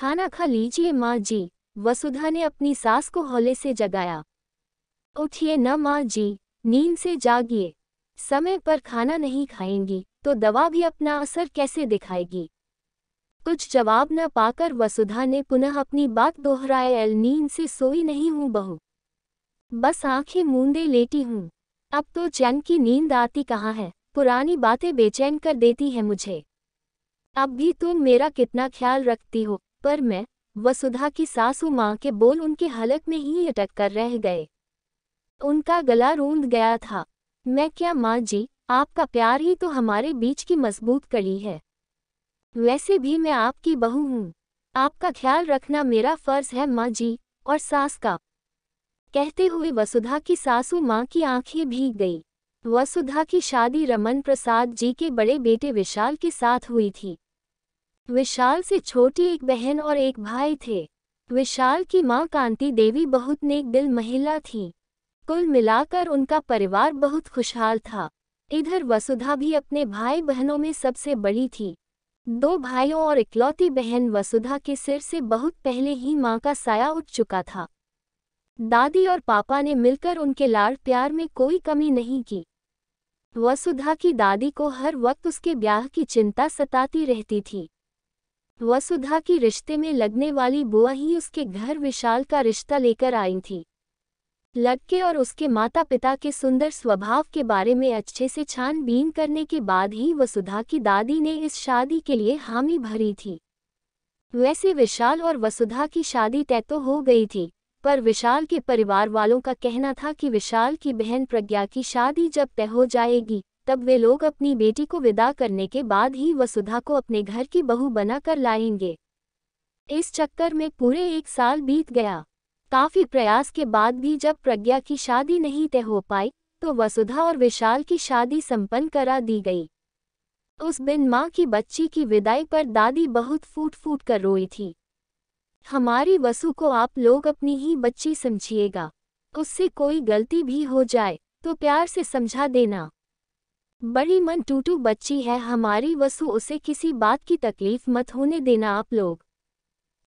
खाना खा लीजिए माँ जी वसुधा ने अपनी सास को हौले से जगाया उठिए न माँ जी नींद से जागिए समय पर खाना नहीं खाएंगी तो दवा भी अपना असर कैसे दिखाएगी कुछ जवाब न पाकर वसुधा ने पुनः अपनी बात दोहराए एल नींद से सोई नहीं हूँ बहू बस आंखें मूंदे लेटी हूँ अब तो चैन की नींद आती कहाँ है पुरानी बातें बेचैन कर देती है मुझे अब भी तुम मेरा कितना ख्याल रखती हो पर मैं वसुधा की सासू माँ के बोल उनके हलक में ही अटक कर रह गए उनका गला रूंद गया था मैं क्या माँ जी आपका प्यार ही तो हमारे बीच की मजबूत कड़ी है वैसे भी मैं आपकी बहू हूँ आपका ख्याल रखना मेरा फर्ज है माँ जी और सास का कहते हुए वसुधा की सासू माँ की आंखें भीग गई वसुधा की शादी रमन प्रसाद जी के बड़े बेटे विशाल के साथ हुई थी विशाल से छोटी एक बहन और एक भाई थे विशाल की मां कांति देवी बहुत नेक दिल महिला थीं। कुल मिलाकर उनका परिवार बहुत खुशहाल था इधर वसुधा भी अपने भाई बहनों में सबसे बड़ी थी दो भाइयों और इकलौती बहन वसुधा के सिर से बहुत पहले ही मां का साया उठ चुका था दादी और पापा ने मिलकर उनके लाड़ प्यार में कोई कमी नहीं की वसुधा की दादी को हर वक्त उसके ब्याह की चिंता सताती रहती थी वसुधा की रिश्ते में लगने वाली बुआ ही उसके घर विशाल का रिश्ता लेकर आई थी लड़के और उसके माता पिता के सुंदर स्वभाव के बारे में अच्छे से छानबीन करने के बाद ही वसुधा की दादी ने इस शादी के लिए हामी भरी थी वैसे विशाल और वसुधा की शादी तय तो हो गई थी पर विशाल के परिवार वालों का कहना था कि विशाल की बहन प्रज्ञा की शादी जब तय हो जाएगी तब वे लोग अपनी बेटी को विदा करने के बाद ही वसुधा को अपने घर की बहू बना कर लाएंगे इस चक्कर में पूरे एक साल बीत गया काफी प्रयास के बाद भी जब प्रज्ञा की शादी नहीं तय हो पाई तो वसुधा और विशाल की शादी संपन्न करा दी गई उस दिन माँ की बच्ची की विदाई पर दादी बहुत फूट फूट कर रोई थी हमारी वसु को आप लोग अपनी ही बच्ची समझिएगा उससे कोई गलती भी हो जाए तो प्यार से समझा देना बड़ी मन टूटू बच्ची है हमारी वसु उसे किसी बात की तकलीफ मत होने देना आप लोग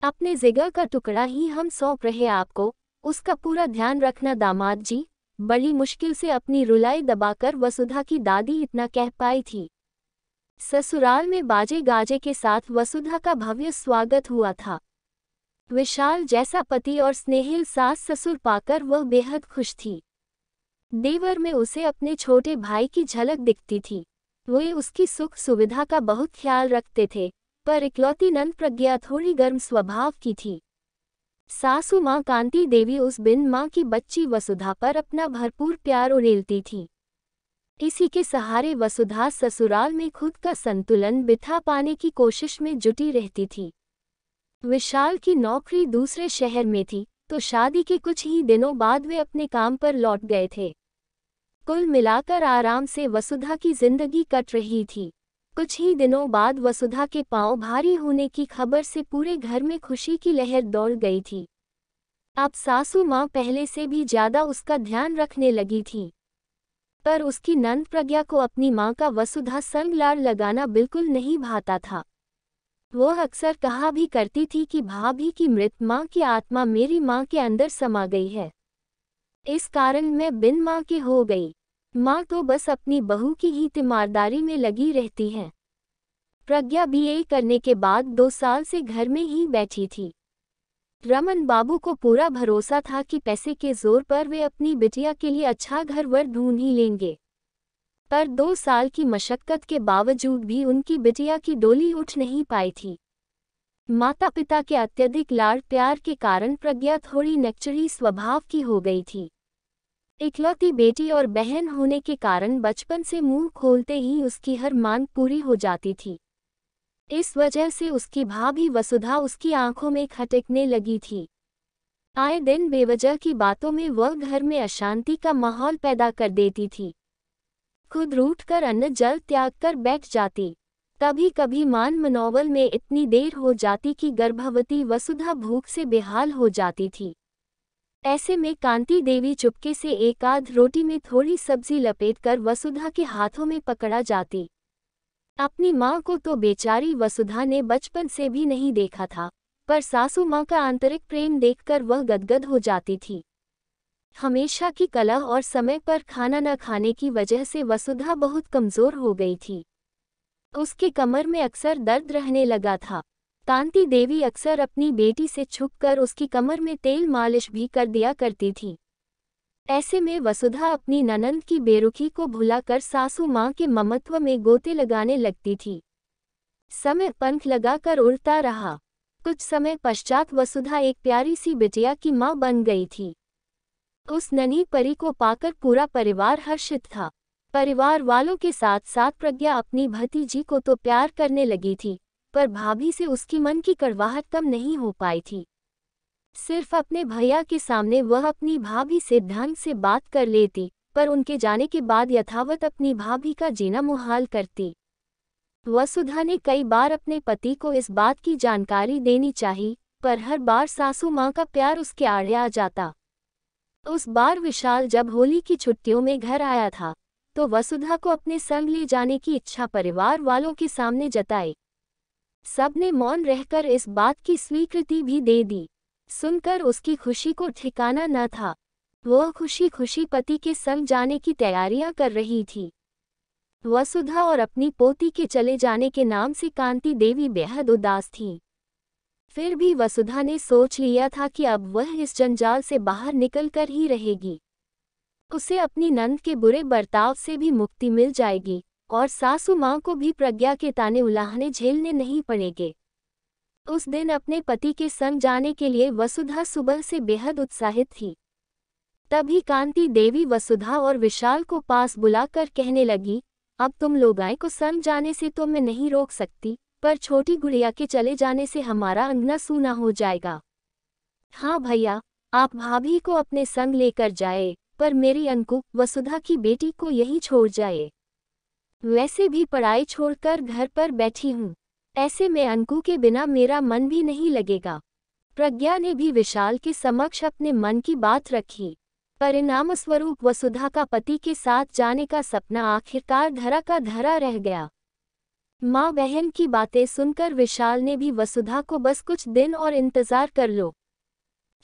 अपने जिगर का टुकड़ा ही हम सौंप रहे आपको उसका पूरा ध्यान रखना दामाद जी बड़ी मुश्किल से अपनी रुलाई दबाकर वसुधा की दादी इतना कह पाई थी ससुराल में बाजे गाजे के साथ वसुधा का भव्य स्वागत हुआ था विशाल जैसा पति और स्नेहिल सास ससुर पाकर वह बेहद खुश थी देवर में उसे अपने छोटे भाई की झलक दिखती थी वे उसकी सुख सुविधा का बहुत ख्याल रखते थे पर इकलौती नंद प्रज्ञा थोड़ी गर्म स्वभाव की थी सासू माँ कांति देवी उस बिन माँ की बच्ची वसुधा पर अपना भरपूर प्यार उड़ेलती थी इसी के सहारे वसुधा ससुराल में खुद का संतुलन बिठा पाने की कोशिश में जुटी रहती थी विशाल की नौकरी दूसरे शहर में थी तो शादी के कुछ ही दिनों बाद वे अपने काम पर लौट गए थे कुल मिलाकर आराम से वसुधा की जिंदगी कट रही थी कुछ ही दिनों बाद वसुधा के पांव भारी होने की खबर से पूरे घर में खुशी की लहर दौड़ गई थी अब सासू माँ पहले से भी ज्यादा उसका ध्यान रखने लगी थी पर उसकी नंद प्रज्ञा को अपनी माँ का वसुधा संग लार लगाना बिल्कुल नहीं भाता था वह अक्सर कहा भी करती थी कि भाभी की मृत माँ की आत्मा मेरी माँ के अंदर समा गई है इस कारण मैं बिन माँ के हो गई माँ तो बस अपनी बहू की ही तीमारदारी में लगी रहती हैं प्रज्ञा ए करने के बाद दो साल से घर में ही बैठी थी रमन बाबू को पूरा भरोसा था कि पैसे के जोर पर वे अपनी बिटिया के लिए अच्छा घर वर ढूंढ ही लेंगे पर दो साल की मशक्कत के बावजूद भी उनकी बिटिया की डोली उठ नहीं पाई थी माता पिता के अत्यधिक लाड़ प्यार के कारण प्रज्ञा थोड़ी नक्चरी स्वभाव की हो गई थी इकलौती बेटी और बहन होने के कारण बचपन से मुंह खोलते ही उसकी हर मांग पूरी हो जाती थी इस वजह से उसकी भाभी वसुधा उसकी आंखों में खटकने लगी थी आए दिन बेवजह की बातों में वह घर में अशांति का माहौल पैदा कर देती थी खुद रूट कर अन्न जल त्याग कर बैठ जाती कभी कभी मान मनोवल में इतनी देर हो जाती कि गर्भवती वसुधा भूख से बेहाल हो जाती थी ऐसे में कांति देवी चुपके से एक आध रोटी में थोड़ी सब्जी लपेट कर वसुधा के हाथों में पकड़ा जाती अपनी माँ को तो बेचारी वसुधा ने बचपन से भी नहीं देखा था पर सासू माँ का आंतरिक प्रेम देखकर वह गदगद हो जाती थी हमेशा की कला और समय पर खाना न खाने की वजह से वसुधा बहुत कमज़ोर हो गई थी उसके कमर में अक्सर दर्द रहने लगा था कांति देवी अक्सर अपनी बेटी से छुपकर उसकी कमर में तेल मालिश भी कर दिया करती थी ऐसे में वसुधा अपनी ननंद की बेरुखी को भुलाकर सासू माँ के ममत्व में गोते लगाने लगती थी समय पंख लगाकर उड़ता रहा कुछ समय पश्चात वसुधा एक प्यारी सी बिटिया की माँ बन गई थी उस नन्ही परी को पाकर पूरा परिवार हर्षित था परिवार वालों के साथ साथ प्रज्ञा अपनी भतीजी को तो प्यार करने लगी थी पर भाभी से उसकी मन की कड़वाहट कम नहीं हो पाई थी सिर्फ अपने भैया के सामने वह अपनी भाभी से ढंग से बात कर लेती पर उनके जाने के बाद यथावत अपनी भाभी का जीना मुहाल करती वसुधा ने कई बार अपने पति को इस बात की जानकारी देनी चाही पर हर बार सासू माँ का प्यार उसके आड़े आ जाता उस बार विशाल जब होली की छुट्टियों में घर आया था तो वसुधा को अपने संग ले जाने की इच्छा परिवार वालों के सामने जताई सबने मौन रहकर इस बात की स्वीकृति भी दे दी सुनकर उसकी खुशी को ठिकाना न था वह खुशी खुशी पति के संग जाने की तैयारियां कर रही थी वसुधा और अपनी पोती के चले जाने के नाम से कांति देवी बेहद उदास थीं। फिर भी वसुधा ने सोच लिया था कि अब वह इस जंजाल से बाहर निकल कर ही रहेगी उसे अपनी नंद के बुरे बर्ताव से भी मुक्ति मिल जाएगी और सासू माँ को भी प्रज्ञा के ताने उलाहने झेलने नहीं पड़ेंगे उस दिन अपने पति के संग जाने के लिए वसुधा सुबह से बेहद उत्साहित थी तभी कांति देवी वसुधा और विशाल को पास बुलाकर कहने लगी अब तुम लोग आए को संग जाने से तो मैं नहीं रोक सकती पर छोटी गुड़िया के चले जाने से हमारा अंगना सूना हो जाएगा हाँ भैया आप भाभी को अपने संग लेकर जाए पर मेरी अंकु वसुधा की बेटी को यही छोड़ जाए वैसे भी पढ़ाई छोड़कर घर पर बैठी हूँ ऐसे में अंकु के बिना मेरा मन भी नहीं लगेगा प्रज्ञा ने भी विशाल के समक्ष अपने मन की बात रखी परिणाम स्वरूप वसुधा का पति के साथ जाने का सपना आखिरकार धरा का धरा रह गया माँ बहन की बातें सुनकर विशाल ने भी वसुधा को बस कुछ दिन और इंतजार कर लो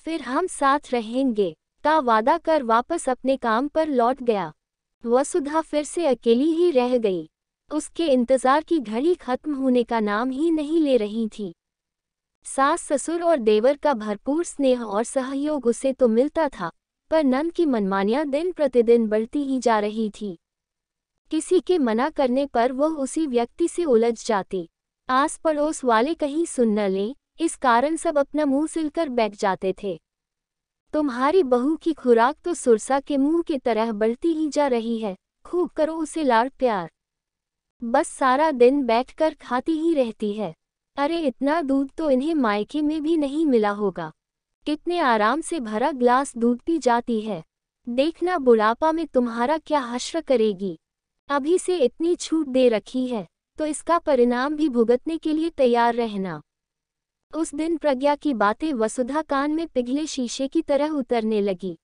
फिर हम साथ रहेंगे का वादा कर वापस अपने काम पर लौट गया वसुधा फिर से अकेली ही रह गई उसके इंतजार की घड़ी खत्म होने का नाम ही नहीं ले रही थी सास ससुर और देवर का भरपूर स्नेह और सहयोग उसे तो मिलता था पर नंद की मनमानियां दिन प्रतिदिन बढ़ती ही जा रही थी किसी के मना करने पर वह उसी व्यक्ति से उलझ जाती आस पड़ोस वाले कहीं सुन न लें इस कारण सब अपना मुंह सिलकर बैठ जाते थे तुम्हारी बहू की खुराक तो सुरसा के मुंह की तरह बढ़ती ही जा रही है खूब करो उसे लाड़ प्यार बस सारा दिन बैठकर खाती ही रहती है अरे इतना दूध तो इन्हें मायके में भी नहीं मिला होगा कितने आराम से भरा ग्लास दूध पी जाती है देखना बुढ़ापा में तुम्हारा क्या हश्र करेगी अभी से इतनी छूट दे रखी है तो इसका परिणाम भी भुगतने के लिए तैयार रहना उस दिन प्रज्ञा की बातें वसुधा कान में पिघले शीशे की तरह उतरने लगी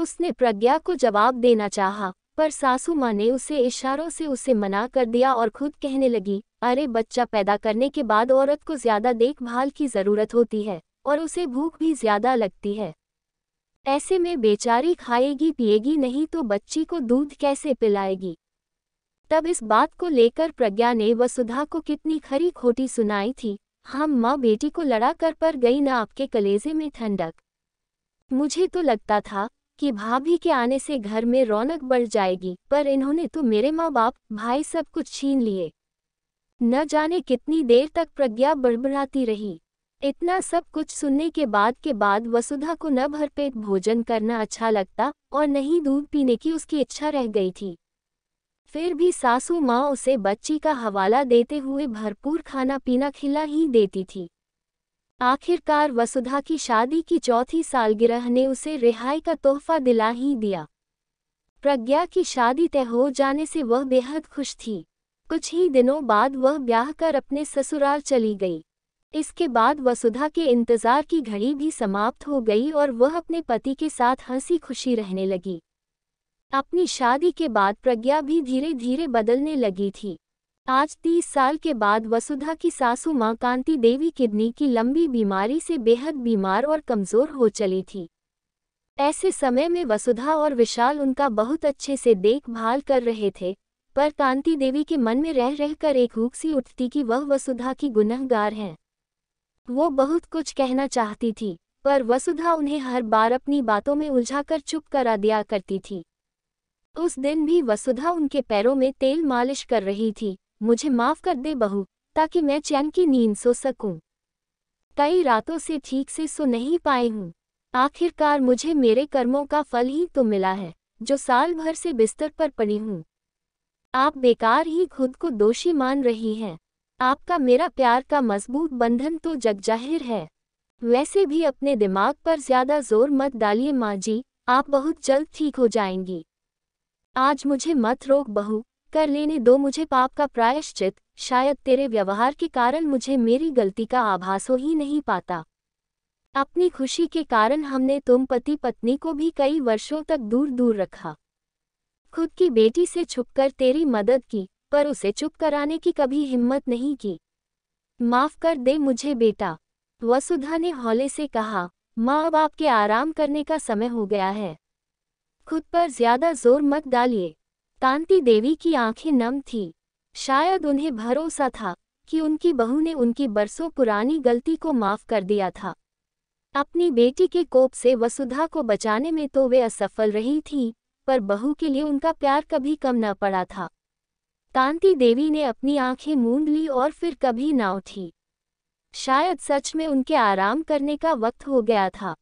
उसने प्रज्ञा को जवाब देना चाहा, पर सासू माँ ने उसे इशारों से उसे मना कर दिया और खुद कहने लगी अरे बच्चा पैदा करने के बाद औरत को ज्यादा देखभाल की जरूरत होती है और उसे भूख भी ज्यादा लगती है ऐसे में बेचारी खाएगी पिएगी नहीं तो बच्ची को दूध कैसे पिलाएगी तब इस बात को लेकर प्रज्ञा ने वसुधा को कितनी खरी खोटी सुनाई थी हम माँ बेटी को लड़ा कर पर गई न आपके कलेजे में ठंडक मुझे तो लगता था कि भाभी के आने से घर में रौनक बढ़ जाएगी पर इन्होंने तो मेरे माँ बाप भाई सब कुछ छीन लिए न जाने कितनी देर तक प्रज्ञा बड़बड़ाती रही इतना सब कुछ सुनने के बाद के बाद वसुधा को न भरपेट भोजन करना अच्छा लगता और न ही दूध पीने की उसकी इच्छा रह गई थी फिर भी सासू माँ उसे बच्ची का हवाला देते हुए भरपूर खाना पीना खिला ही देती थी आखिरकार वसुधा की शादी की चौथी सालगिरह ने उसे रिहाई का तोहफा दिला ही दिया प्रज्ञा की शादी तय हो जाने से वह बेहद खुश थी कुछ ही दिनों बाद वह ब्याह कर अपने ससुराल चली गई इसके बाद वसुधा के इंतजार की घड़ी भी समाप्त हो गई और वह अपने पति के साथ हंसी खुशी रहने लगी अपनी शादी के बाद प्रज्ञा भी धीरे धीरे बदलने लगी थी आज तीस साल के बाद वसुधा की सासू मां कांति देवी किडनी की लंबी बीमारी से बेहद बीमार और कमजोर हो चली थी ऐसे समय में वसुधा और विशाल उनका बहुत अच्छे से देखभाल कर रहे थे पर कांति देवी के मन में रह रहकर एक हुक सी उठती कि वह वसुधा की गुनहगार हैं वो बहुत कुछ कहना चाहती थी पर वसुधा उन्हें हर बार अपनी बातों में उलझाकर चुप करा दिया करती थी उस दिन भी वसुधा उनके पैरों में तेल मालिश कर रही थी मुझे माफ कर दे बहू ताकि मैं चैन की नींद सो सकूं। कई रातों से ठीक से सो नहीं पाए हूँ आखिरकार मुझे मेरे कर्मों का फल ही तो मिला है जो साल भर से बिस्तर पर पड़ी हूँ आप बेकार ही खुद को दोषी मान रही हैं आपका मेरा प्यार का मजबूत बंधन तो जगजाहिर है वैसे भी अपने दिमाग पर ज्यादा जोर मत डालिए माँ जी आप बहुत जल्द ठीक हो जाएंगी आज मुझे मत रोक बहू कर लेने दो मुझे पाप का प्रायश्चित शायद तेरे व्यवहार के कारण मुझे मेरी गलती का आभास हो ही नहीं पाता अपनी खुशी के कारण हमने तुम पति पत्नी को भी कई वर्षों तक दूर दूर रखा खुद की बेटी से छुपकर तेरी मदद की पर उसे चुप कराने की कभी हिम्मत नहीं की माफ कर दे मुझे बेटा वसुधा ने हौले से कहा माँ अब आपके आराम करने का समय हो गया है खुद पर ज्यादा जोर मत डालिए कांति देवी की आंखें नम थी शायद उन्हें भरोसा था कि उनकी बहू ने उनकी बरसों पुरानी गलती को माफ कर दिया था अपनी बेटी के कोप से वसुधा को बचाने में तो वे असफल रही थी पर बहू के लिए उनका प्यार कभी कम न पड़ा था कांति देवी ने अपनी आंखें मूंद ली और फिर कभी ना उठी शायद सच में उनके आराम करने का वक्त हो गया था